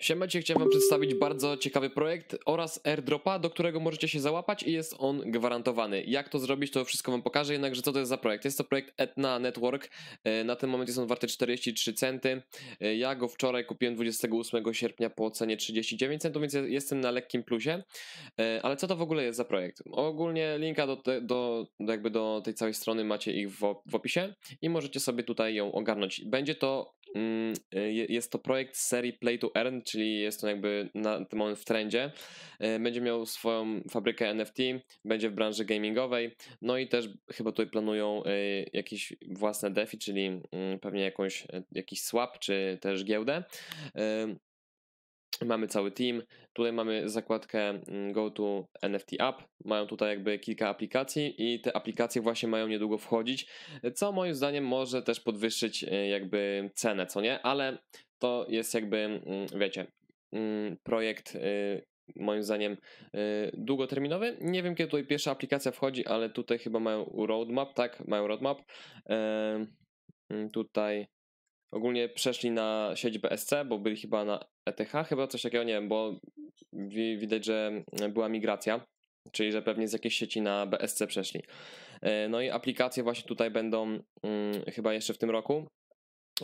Siemacie, chciałem wam przedstawić bardzo ciekawy projekt oraz airdropa, do którego możecie się załapać i jest on gwarantowany. Jak to zrobić, to wszystko wam pokażę, jednakże co to jest za projekt? Jest to projekt Etna Network, e, na ten moment jest on warty 43 centy. E, ja go wczoraj kupiłem 28 sierpnia po cenie 39 centów, więc jestem na lekkim plusie. E, ale co to w ogóle jest za projekt? Ogólnie linka do, te, do, jakby do tej całej strony macie ich w, w opisie i możecie sobie tutaj ją ogarnąć. Będzie to Mm, e, jest to projekt z serii Play to Earn, czyli jest on jakby na ten moment w trendzie. E, będzie miał swoją fabrykę NFT, będzie w branży gamingowej, no i też chyba tutaj planują e, jakieś własne DeFi, czyli mm, pewnie jakąś, jakiś swap czy też giełdę. Mamy cały team, tutaj mamy zakładkę mm, Go to NFT App, mają tutaj jakby kilka aplikacji i te aplikacje właśnie mają niedługo wchodzić, co moim zdaniem może też podwyższyć e, jakby cenę, co nie, ale to jest jakby, mm, wiecie, mm, projekt y, moim zdaniem y, długoterminowy. Nie wiem, kiedy tutaj pierwsza aplikacja wchodzi, ale tutaj chyba mają roadmap, tak, mają roadmap. E, tutaj ogólnie przeszli na sieć BSC, bo byli chyba na ETH, chyba coś takiego, nie wiem, bo widać, że była migracja, czyli że pewnie z jakiejś sieci na BSC przeszli. E, no i aplikacje właśnie tutaj będą mm, chyba jeszcze w tym roku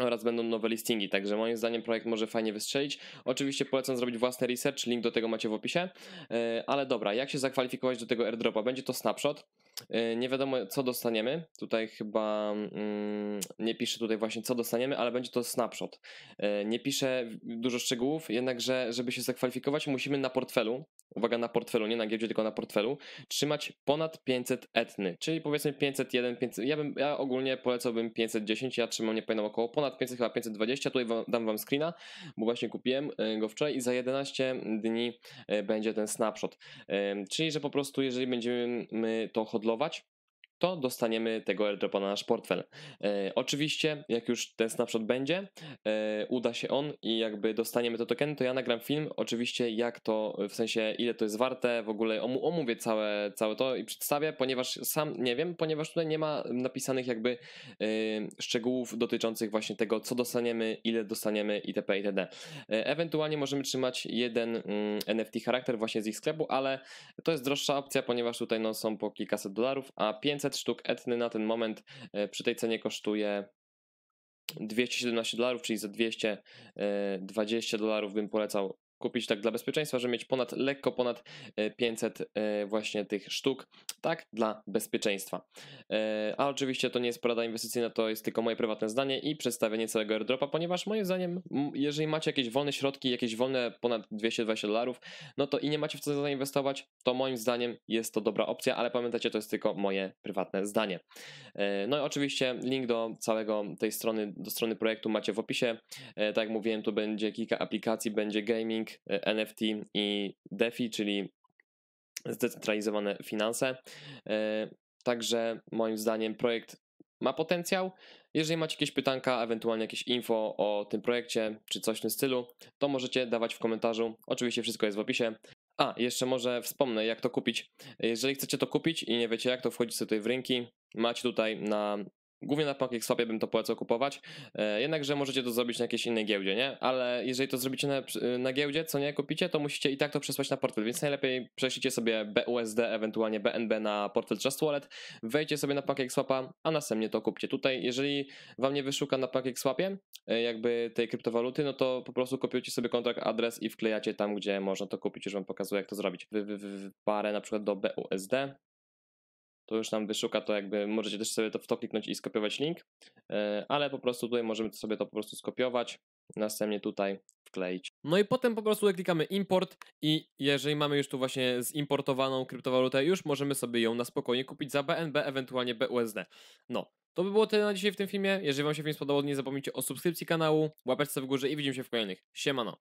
oraz będą nowe listingi, także moim zdaniem projekt może fajnie wystrzelić. Oczywiście polecam zrobić własny research, link do tego macie w opisie, e, ale dobra, jak się zakwalifikować do tego airdropa? Będzie to snapshot, e, nie wiadomo co dostaniemy, tutaj chyba mm, nie piszę tutaj właśnie co dostaniemy, ale będzie to snapshot. E, nie piszę dużo szczegółów, jednakże żeby się zakwalifikować musimy na portfelu uwaga na portfelu, nie na giełdzie, tylko na portfelu, trzymać ponad 500 etny, czyli powiedzmy 501, 500, ja, bym, ja ogólnie polecałbym 510, ja trzymam, nie pamiętam, około ponad 500, chyba 520, tutaj wam, dam wam screena, bo właśnie kupiłem e, go wczoraj i za 11 dni e, będzie ten snapshot, e, czyli że po prostu jeżeli będziemy to hodlować, to dostaniemy tego airdropa na nasz portfel. E, oczywiście, jak już ten snapshot będzie, e, uda się on i jakby dostaniemy to tokeny, to ja nagram film, oczywiście jak to, w sensie ile to jest warte, w ogóle om omówię całe, całe to i przedstawię, ponieważ sam nie wiem, ponieważ tutaj nie ma napisanych jakby e, szczegółów dotyczących właśnie tego, co dostaniemy, ile dostaniemy itp. itd. E, ewentualnie możemy trzymać jeden mm, NFT charakter właśnie z ich sklepu, ale to jest droższa opcja, ponieważ tutaj no, są po kilkaset dolarów, a 500 500 sztuk Etny na ten moment e, przy tej cenie kosztuje 217 dolarów, czyli za 220 e, dolarów bym polecał kupić tak dla bezpieczeństwa, żeby mieć ponad, lekko ponad 500 e, e, właśnie tych sztuk, tak dla bezpieczeństwa. E, a oczywiście to nie jest porada inwestycyjna, to jest tylko moje prywatne zdanie i przedstawienie całego airdropa, ponieważ moim zdaniem, jeżeli macie jakieś wolne środki, jakieś wolne ponad 220 dolarów, no to i nie macie w co zainwestować, to moim zdaniem jest to dobra opcja, ale pamiętajcie, to jest tylko moje prywatne zdanie. No i oczywiście link do całego tej strony, do strony projektu macie w opisie. Tak jak mówiłem, tu będzie kilka aplikacji, będzie gaming, NFT y, i DeFi, czyli zdecentralizowane finanse. Y, także moim zdaniem projekt ma potencjał. Jeżeli macie jakieś pytanka, ewentualnie jakieś info o tym projekcie, czy coś w tym stylu, to możecie dawać w komentarzu. Oczywiście wszystko jest w opisie. A, jeszcze może wspomnę, jak to kupić. Jeżeli chcecie to kupić i nie wiecie, jak to wchodzić sobie tutaj w rynki, macie tutaj na Głównie na PancakeSwapie bym to polecał kupować, e, jednakże możecie to zrobić na jakiejś innej giełdzie, nie? Ale jeżeli to zrobicie na, na giełdzie, co nie kupicie, to musicie i tak to przesłać na portfel, więc najlepiej prześlijcie sobie BUSD, ewentualnie BNB na portfel Just Wallet, wejdźcie sobie na PancakeSwapa, a następnie to kupcie tutaj. Jeżeli wam nie wyszuka na PancakeSwapie e, jakby tej kryptowaluty, no to po prostu kopiujcie sobie kontrakt, adres i wklejacie tam, gdzie można to kupić, już wam pokazuję jak to zrobić. W parę na przykład do BUSD, to już nam wyszuka to jakby, możecie też sobie to w to kliknąć i skopiować link, e, ale po prostu tutaj możemy sobie to po prostu skopiować, następnie tutaj wkleić. No i potem po prostu klikamy import i jeżeli mamy już tu właśnie zimportowaną kryptowalutę, już możemy sobie ją na spokojnie kupić za BNB, ewentualnie BUSD. No, to by było tyle na dzisiaj w tym filmie. Jeżeli wam się film spodobał, nie zapomnijcie o subskrypcji kanału, łapeczce w górze i widzimy się w kolejnych. Siemano!